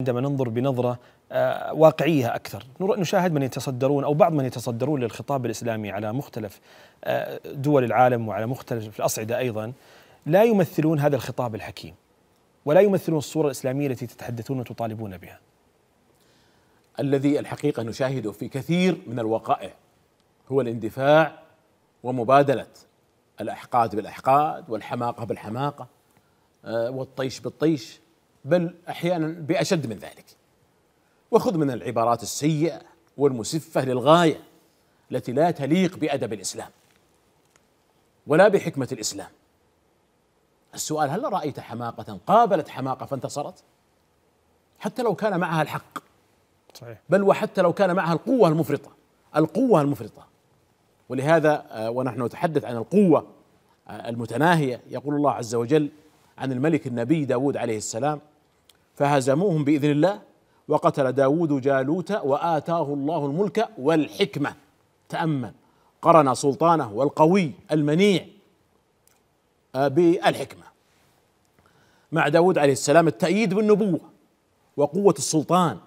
عندما ننظر بنظرة آه، واقعية أكثر نشاهد من يتصدرون أو بعض من يتصدرون للخطاب الإسلامي على مختلف آه، دول العالم وعلى مختلف الأصعدة أيضا لا يمثلون هذا الخطاب الحكيم ولا يمثلون الصورة الإسلامية التي تتحدثون وتطالبون بها الذي الحقيقة نشاهده في كثير من الوقائع هو الاندفاع ومبادلة الأحقاد بالأحقاد والحماقة بالحماقة آه، والطيش بالطيش بل احيانا باشد من ذلك وخذ من العبارات السيئه والمسفه للغايه التي لا تليق بادب الاسلام ولا بحكمه الاسلام السؤال هل رايت حماقه قابلت حماقه فانتصرت حتى لو كان معها الحق صحيح. بل وحتى لو كان معها القوه المفرطه القوه المفرطه ولهذا آه، ونحن نتحدث عن القوه آه، المتناهيه يقول الله عز وجل عن الملك النبي داود عليه السلام فهزموهم بإذن الله وقتل داود جالوت وآتاه الله الملك والحكمة تأمل قرن سلطانه والقوي المنيع آه، بالحكمة مع داود عليه السلام التأييد بالنبوة وقوة السلطان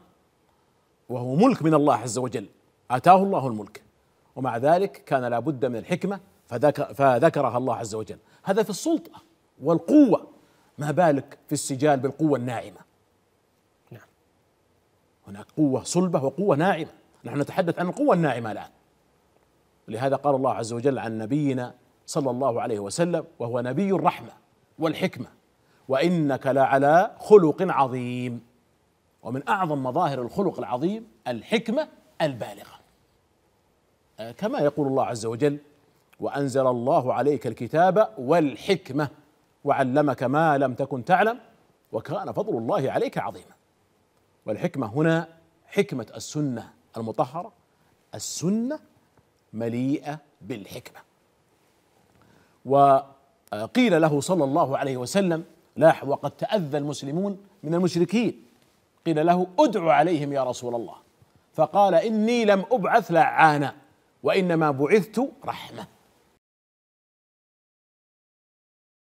وهو ملك من الله عز وجل آتاه الله الملك ومع ذلك كان لابد من الحكمة فذكر فذكرها الله عز وجل هذا في السلطة والقوة ما بالك في السجال بالقوة الناعمة هناك قوة صلبة وقوة ناعمة نحن نتحدث عن القوة الناعمة الآن لهذا قال الله عز وجل عن نبينا صلى الله عليه وسلم وهو نبي الرحمة والحكمة وإنك لعلى خلق عظيم ومن أعظم مظاهر الخلق العظيم الحكمة البالغة آه، كما يقول الله عز وجل وأنزل الله عليك الكتاب والحكمة وعلمك ما لم تكن تعلم وكان فضل الله عليك عظيما والحكمة هنا حكمة السنة المطهرة السنة مليئة بالحكمة وقيل له صلى الله عليه وسلم لاح وقد تأذى المسلمون من المشركين قيل له ادع عليهم يا رسول الله فقال إني لم أبعث لعانا وإنما بعثت رحمة